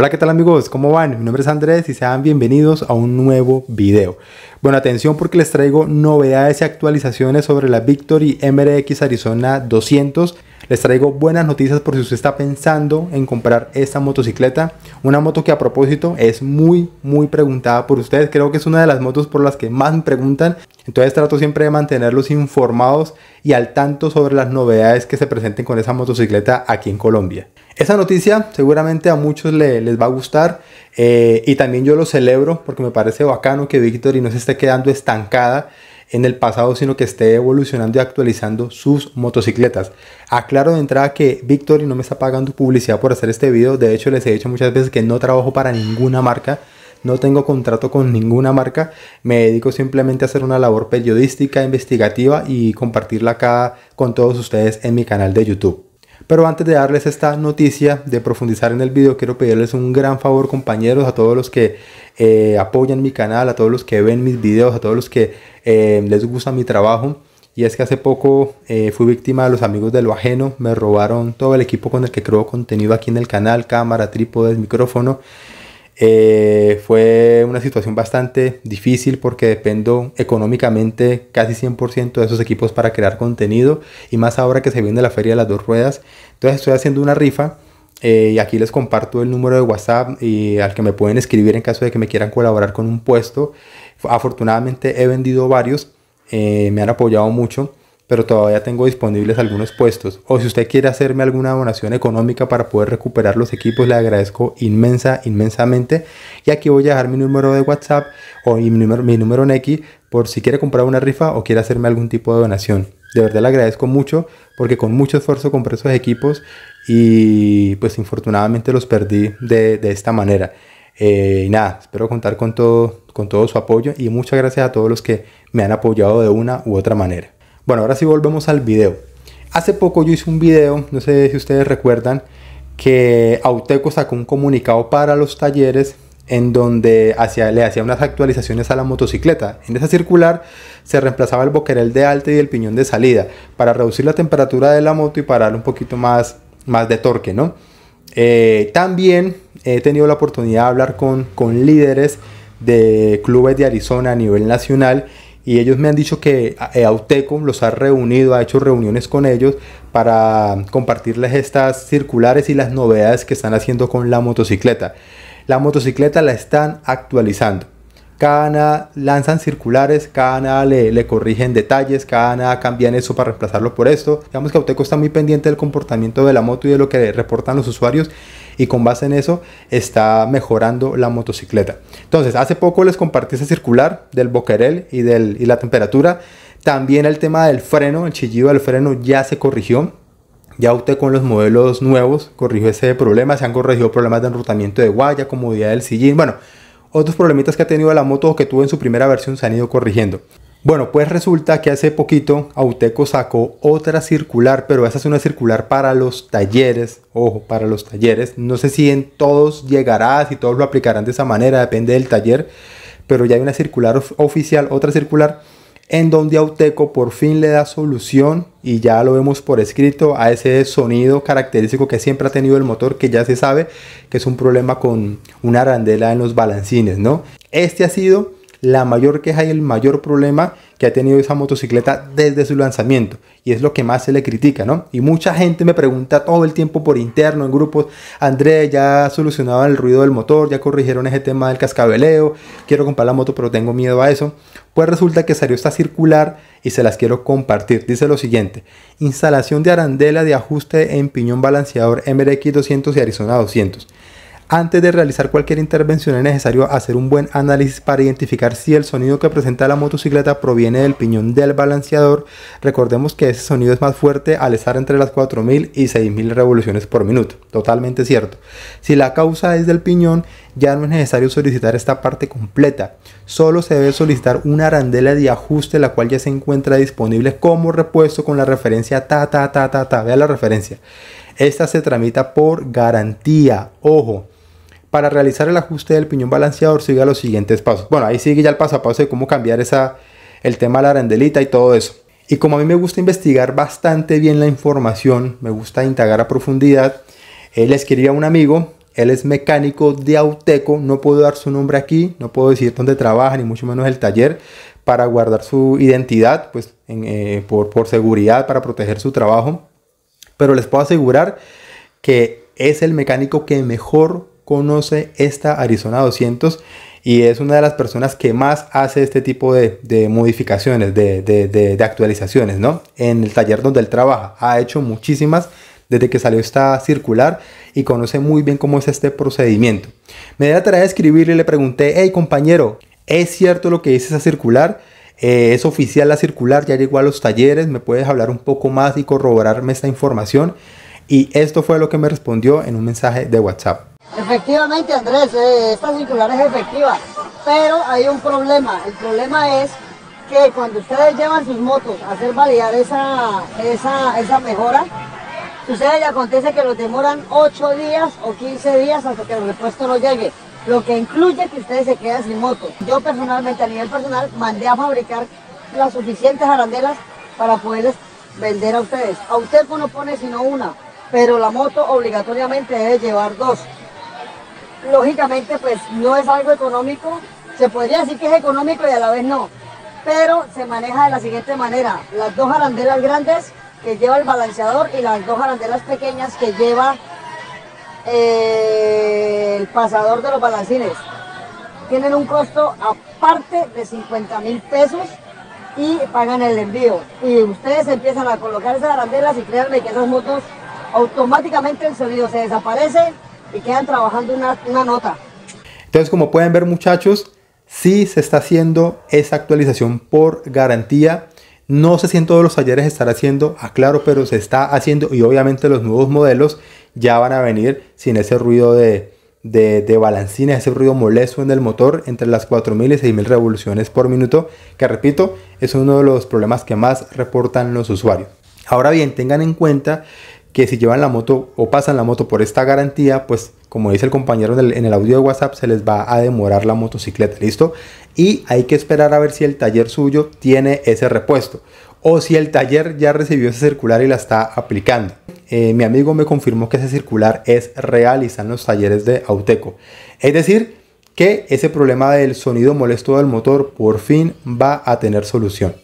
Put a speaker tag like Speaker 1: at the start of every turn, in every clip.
Speaker 1: Hola, ¿qué tal amigos? ¿Cómo van? Mi nombre es Andrés y sean bienvenidos a un nuevo video. Bueno, atención porque les traigo novedades y actualizaciones sobre la Victory MRX Arizona 200 les traigo buenas noticias por si usted está pensando en comprar esta motocicleta. Una moto que a propósito es muy, muy preguntada por ustedes. Creo que es una de las motos por las que más me preguntan. Entonces trato siempre de mantenerlos informados y al tanto sobre las novedades que se presenten con esa motocicleta aquí en Colombia. Esa noticia seguramente a muchos les va a gustar eh, y también yo lo celebro porque me parece bacano que Victory no se esté quedando estancada en el pasado, sino que esté evolucionando y actualizando sus motocicletas. Aclaro de entrada que Victory no me está pagando publicidad por hacer este video. De hecho, les he dicho muchas veces que no trabajo para ninguna marca. No tengo contrato con ninguna marca, me dedico simplemente a hacer una labor periodística, investigativa y compartirla acá con todos ustedes en mi canal de YouTube. Pero antes de darles esta noticia, de profundizar en el video, quiero pedirles un gran favor compañeros, a todos los que eh, apoyan mi canal, a todos los que ven mis videos, a todos los que eh, les gusta mi trabajo. Y es que hace poco eh, fui víctima de los amigos de lo ajeno, me robaron todo el equipo con el que creo contenido aquí en el canal, cámara, trípode, micrófono. Eh, fue una situación bastante difícil porque dependo económicamente casi 100% de esos equipos para crear contenido y más ahora que se viene la feria de las dos ruedas. Entonces estoy haciendo una rifa eh, y aquí les comparto el número de WhatsApp y al que me pueden escribir en caso de que me quieran colaborar con un puesto. Afortunadamente he vendido varios, eh, me han apoyado mucho pero todavía tengo disponibles algunos puestos. O si usted quiere hacerme alguna donación económica para poder recuperar los equipos, le agradezco inmensa, inmensamente. Y aquí voy a dejar mi número de WhatsApp o mi número, mi número en X por si quiere comprar una rifa o quiere hacerme algún tipo de donación. De verdad le agradezco mucho porque con mucho esfuerzo compré esos equipos y pues infortunadamente los perdí de, esta manera. Eh, y nada, espero contar con todo, con todo su apoyo y muchas gracias a todos los que me han apoyado de una u otra manera. Bueno, ahora sí volvemos al video. Hace poco yo hice un video, no sé si ustedes recuerdan, que Auteco sacó un comunicado para los talleres en donde le hacía unas actualizaciones a la motocicleta. En esa circular se reemplazaba el boquerel de alta y el piñón de salida para reducir la temperatura de la moto y para darle un poquito más, más de torque, ¿no? Eh, también he tenido la oportunidad de hablar con, con líderes de clubes de Arizona a nivel nacional y ellos me han dicho que eh, Auteco los ha reunido, ha hecho reuniones con ellos para compartirles estas circulares y las novedades que están haciendo con la motocicleta. La motocicleta la están actualizando. Cada nada lanzan circulares, cada nada le, le, corrigen detalles, cada nada cambian eso para reemplazarlo por esto. Digamos que Auteco está muy pendiente del comportamiento de la moto y de lo que reportan los usuarios y con base en eso está mejorando la motocicleta. Entonces, hace poco les compartí ese circular del boquerel y, del, la temperatura. También el tema del freno, el chillido del freno ya se corrigió. Ya usted con los modelos nuevos corrigió ese problema. Se han corregido problemas de enrutamiento de guaya, comodidad del sillín. Bueno, otros problemitas que ha tenido la moto o que tuvo en su primera versión se han ido corrigiendo. Bueno, pues resulta que hace poquito Auteco sacó otra circular, pero esa es una circular para los talleres, ojo, para los talleres. No sé si en todos llegará, si todos lo aplicarán de esa manera, depende del taller, pero ya hay una circular oficial, otra circular, en donde Auteco por fin le da solución y ya lo vemos por escrito a ese sonido característico que siempre ha tenido el motor, que ya se sabe que es un problema con una arandela en los balancines, ¿no? Este ha sido la mayor queja y el mayor problema que ha tenido esa motocicleta desde su lanzamiento. Y es lo que más se le critica, ¿no? Y mucha gente me pregunta todo el tiempo por interno, en grupos, André, ya solucionaban el ruido del motor, ya corrigieron ese tema del cascabeleo, quiero comprar la moto pero tengo miedo a eso. Pues resulta que salió esta circular y se las quiero compartir. Dice lo siguiente, instalación de arandela de ajuste en piñón balanceador MRX 200 y Arizona 200. Antes de realizar cualquier intervención es necesario hacer un buen análisis para identificar si el sonido que presenta la motocicleta proviene del piñón del balanceador. Recordemos que ese sonido es más fuerte al estar entre las 4.000 y 6.000 revoluciones por minuto. Totalmente cierto. Si la causa es del piñón, ya no es necesario solicitar esta parte completa. Solo se debe solicitar una arandela de ajuste la cual ya se encuentra disponible como repuesto con la referencia ta ta ta ta ta. Vea la referencia. Esta se tramita por garantía. Ojo para realizar el ajuste del piñón balanceador siga los siguientes pasos. Bueno, ahí sigue ya el paso a paso de cómo cambiar esa, el tema de la arandelita y todo eso. Y como a mí me gusta investigar bastante bien la información, me gusta indagar a profundidad, eh, les quería un amigo, él es mecánico de Auteco, no puedo dar su nombre aquí, no puedo decir dónde trabaja, ni mucho menos el taller, para guardar su identidad, pues eh, por seguridad, para proteger su trabajo. Pero les puedo asegurar que es el mecánico que mejor conoce esta Arizona 200 y es una de las personas que más hace este tipo de, modificaciones, de, actualizaciones, ¿no? En el taller donde él trabaja. Ha hecho muchísimas desde que salió esta circular y conoce muy bien cómo es este procedimiento. Me di la tarea de escribirle y le pregunté, hey compañero, ¿es cierto lo que dice esa circular? Eh, es oficial la circular, ya llegó a los talleres, me puedes hablar un poco más y corroborarme esta información. Y esto fue lo que me respondió en un mensaje de WhatsApp.
Speaker 2: Efectivamente, Andrés, eh, esta circular es efectiva, pero hay un problema. El problema es que cuando ustedes llevan sus motos a hacer validar esa, esa, mejora, ustedes le acontece que los demoran 8 días o 15 días hasta que el repuesto no llegue, lo que incluye que ustedes se queden sin moto. Yo personalmente, a nivel personal, mandé a fabricar las suficientes arandelas para poderles vender a ustedes. A usted no pone sino una, pero la moto obligatoriamente debe llevar dos lógicamente pues no es algo económico, se podría decir que es económico y a la vez no, pero se maneja de la siguiente manera, las dos arandelas grandes que lleva el balanceador y las dos arandelas pequeñas que lleva eh, el pasador de los balancines. Tienen un costo aparte de 50 mil pesos y pagan el envío. Y ustedes empiezan a colocar esas arandelas y créanme que esas motos automáticamente el sonido se desaparece y quedan trabajando una, nota.
Speaker 1: Entonces, como pueden ver muchachos, sí se está haciendo esa actualización por garantía. No sé si en todos los talleres estará haciendo, aclaro, pero se está haciendo y obviamente los nuevos modelos ya van a venir sin ese ruido de, de, de balancina, ese ruido molesto en el motor entre las 4.000 y 6.000 revoluciones por minuto, que repito, es uno de los problemas que más reportan los usuarios. Ahora bien, tengan en cuenta que si llevan la moto o pasan la moto por esta garantía, pues como dice el compañero en el, audio de WhatsApp, se les va a demorar la motocicleta, ¿listo? Y hay que esperar a ver si el taller suyo tiene ese repuesto o si el taller ya recibió ese circular y la está aplicando. Eh, mi amigo me confirmó que ese circular es real y está en los talleres de Auteco. Es decir, que ese problema del sonido molesto del motor por fin va a tener solución.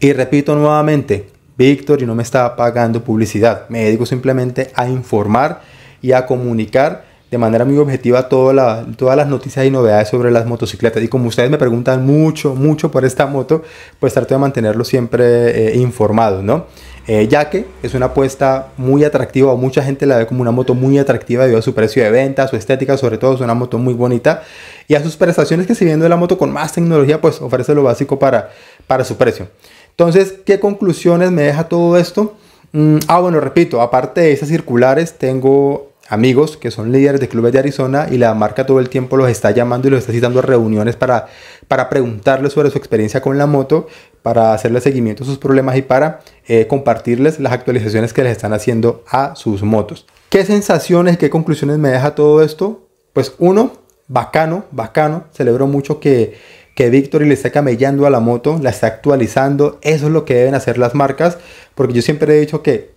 Speaker 1: Y repito nuevamente, Víctor, y no me está pagando publicidad, me dedico simplemente a informar y a comunicar de manera muy objetiva todas las noticias y novedades sobre las motocicletas. Y como ustedes me preguntan mucho, mucho por esta moto, pues trato de mantenerlo siempre eh, informado, ¿no? Eh, ya que es una apuesta muy atractiva, o mucha gente la ve como una moto muy atractiva debido a su precio de venta, su estética, sobre todo es una moto muy bonita y a sus prestaciones que si viendo la moto con más tecnología, pues ofrece lo básico para, para su precio. Entonces, ¿qué conclusiones me deja todo esto? Mm, ah, bueno, repito, aparte de esas circulares, tengo amigos que son líderes de clubes de Arizona y la marca todo el tiempo los está llamando y los está citando a reuniones para, para preguntarles sobre su experiencia con la moto, para hacerle seguimiento a sus problemas y para eh, compartirles las actualizaciones que les están haciendo a sus motos. ¿Qué sensaciones, qué conclusiones me deja todo esto? Pues uno, bacano, bacano, celebro mucho que que Victory le está camellando a la moto, la está actualizando. Eso es lo que deben hacer las marcas, porque yo siempre he dicho que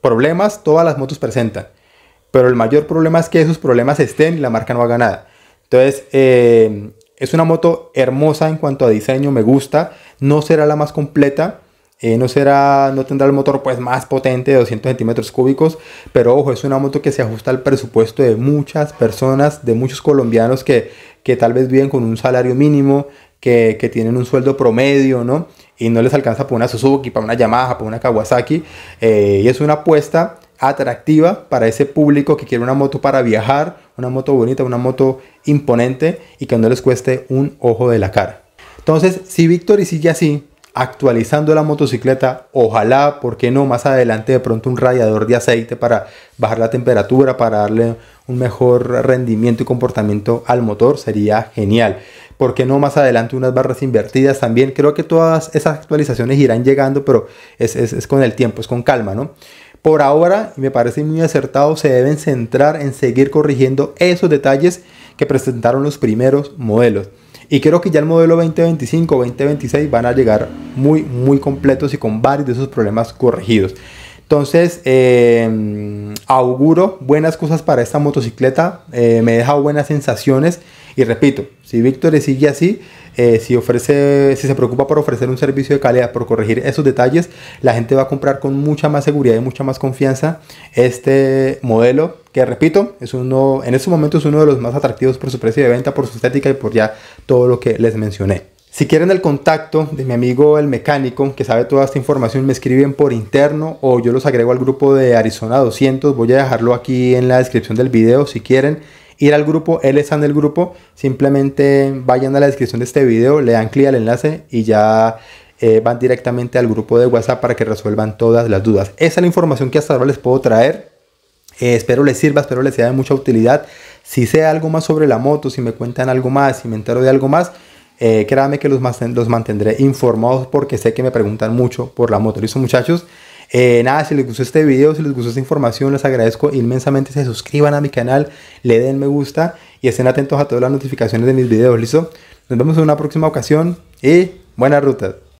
Speaker 1: problemas todas las motos presentan, pero el mayor problema es que esos problemas estén y la marca no haga nada. Entonces, eh, es una moto hermosa en cuanto a diseño, me gusta, no será la más completa, eh, no, será, no tendrá el motor pues, más potente de 200 centímetros cúbicos, pero ojo, es una moto que se ajusta al presupuesto de muchas personas, de muchos colombianos que, que tal vez viven con un salario mínimo, que, que, tienen un sueldo promedio, ¿no? Y no les alcanza para una Suzuki, para una Yamaha, para una Kawasaki. Eh, y es una apuesta atractiva para ese público que quiere una moto para viajar, una moto bonita, una moto imponente y que no les cueste un ojo de la cara. Entonces, si Víctor y si sí, actualizando la motocicleta, ojalá, ¿por qué no? Más adelante de pronto un radiador de aceite para bajar la temperatura, para darle un mejor rendimiento y comportamiento al motor, sería genial. ¿Por qué no más adelante unas barras invertidas también? Creo que todas esas actualizaciones irán llegando, pero es, con el tiempo, es con calma, ¿no? Por ahora, y me parece muy acertado, se deben centrar en seguir corrigiendo esos detalles que presentaron los primeros modelos. Y creo que ya el modelo 2025, 2026 van a llegar muy, muy completos y con varios de esos problemas corregidos. Entonces, em, auguro buenas cosas para esta motocicleta. Eh, me deja buenas sensaciones. Y repito, si Víctor sigue así, eh, si ofrece, si se preocupa por ofrecer un servicio de calidad, por corregir esos detalles, la gente va a comprar con mucha más seguridad y mucha más confianza este modelo que repito, es uno, en estos momentos es uno de los más atractivos por su precio de venta, por su estética y por ya todo lo que les mencioné. Si quieren el contacto de mi amigo el mecánico que sabe toda esta información, me escriben por interno o yo los agrego al grupo de Arizona 200. Voy a dejarlo aquí en la descripción del video si quieren ir al grupo, él está en el grupo, simplemente vayan a la descripción de este video, le dan clic al enlace y ya eh, van directamente al grupo de WhatsApp para que resuelvan todas las dudas. Esa es la información que hasta ahora les puedo traer. Eh, espero les sirva, espero les sea de mucha utilidad. Si sé algo más sobre la moto, si me cuentan algo más, si me entero de algo más, eh, créanme que los, los mantendré informados porque sé que me preguntan mucho por la moto. Listo, muchachos. Eh, nada, si les gustó este video, si les gustó esta información, les agradezco inmensamente. Se suscriban a mi canal, le den me gusta y estén atentos a todas las notificaciones de mis videos, ¿listo? Nos vemos en una próxima ocasión y buena ruta.